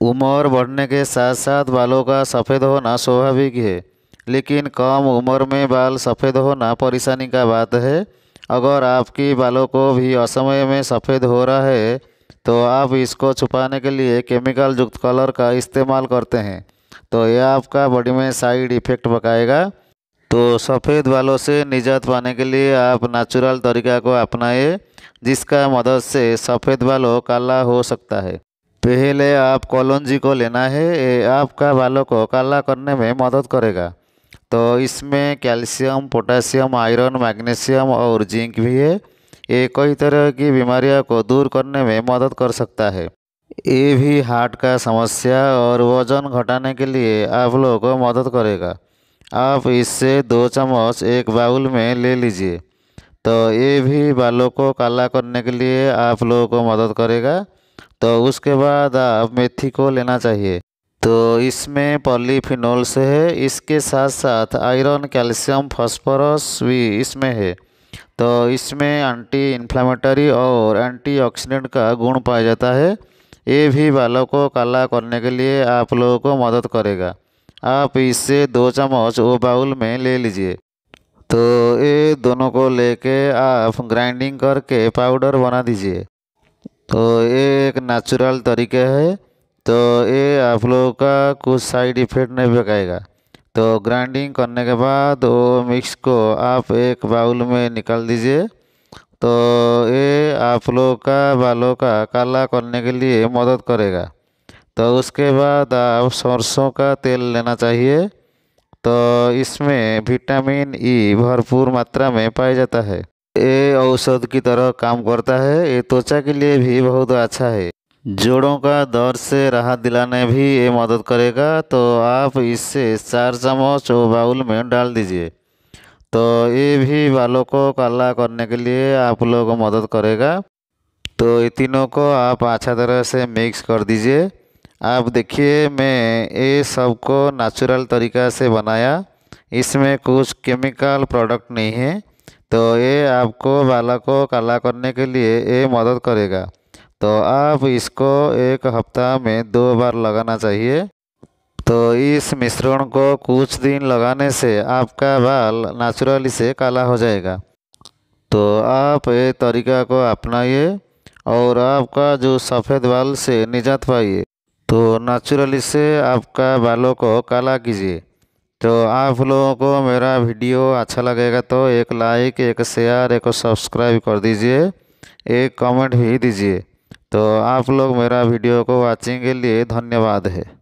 उम्र बढ़ने के साथ साथ बालों का सफ़ेद होना स्वाभाविक है लेकिन कम उम्र में बाल सफ़ेद होना परेशानी का बात है अगर आपकी बालों को भी असमय में सफ़ेद हो रहा है तो आप इसको छुपाने के लिए केमिकल युक्त कलर का इस्तेमाल करते हैं तो यह आपका बॉडी में साइड इफ़ेक्ट पकाएगा तो सफ़ेद बालों से निजात पाने के लिए आप नेचुरल तरीका को अपनाएं जिसका मदद से सफ़ेद बालों काला हो सकता है पहले आप कॉलोजी को लेना है ये आपका बालों को काला करने में मदद करेगा तो इसमें कैल्शियम पोटासियम आयरन मैग्नीशियम और जिंक भी है ये कई तरह की बीमारियों को दूर करने में मदद कर सकता है ये भी हार्ट का समस्या और वजन घटाने के लिए आप लोगों को मदद करेगा आप इससे दो चम्मच एक बाउल में ले लीजिए तो ये भी बालों को काला करने के लिए आप लोगों को मदद करेगा तो उसके बाद आप मेथी को लेना चाहिए तो इसमें पॉलीफिनोल्स है इसके साथ साथ आयरन कैल्शियम फॉस्फोरस भी इसमें है तो इसमें एंटी इन्फ्लामेटरी और एंटीऑक्सीडेंट का गुण पाया जाता है ये भी बालों को काला करने के लिए आप लोगों को मदद करेगा आप इससे दो चम्मच वो बाउल में ले लीजिए तो ये दोनों को लेके आप ग्राइंडिंग करके पाउडर बना दीजिए तो ये एक नेचुरल तरीके है तो ये आप लोगों का कुछ साइड इफ़ेक्ट नहीं पकाएगा तो ग्राइंडिंग करने के बाद वो मिक्स को आप एक बाउल में निकाल दीजिए तो ये आप लोगों का बालों का काला करने के लिए मदद करेगा तो उसके बाद आप सरसों का तेल लेना चाहिए तो इसमें विटामिन ई e भरपूर मात्रा में पाया जाता है ये औषध की तरह काम करता है ये त्वचा के लिए भी बहुत अच्छा है जोड़ों का दर्द से राहत दिलाने भी ये मदद करेगा तो आप इससे चार चम्मच और बाउल में डाल दीजिए तो ये भी बालों को काला करने के लिए आप लोगों को मदद करेगा तो ये तीनों को आप अच्छा तरह से मिक्स कर दीजिए आप देखिए मैं ये सबको नेचुरल तरीका से बनाया इसमें कुछ केमिकल प्रोडक्ट नहीं है तो ये आपको बाला को काला करने के लिए ये मदद करेगा तो आप इसको एक हफ्ता में दो बार लगाना चाहिए तो इस मिश्रण को कुछ दिन लगाने से आपका बाल नेचुरली से काला हो जाएगा तो आप ये तरीका को अपनाइए और आपका जो सफ़ेद बाल से निजात पाइए तो नेचुरली से आपका बालों को काला कीजिए तो आप लोगों को मेरा वीडियो अच्छा लगेगा तो एक लाइक एक शेयर एक सब्सक्राइब कर दीजिए एक कमेंट भी दीजिए तो आप लोग मेरा वीडियो को वाचिंग के लिए धन्यवाद है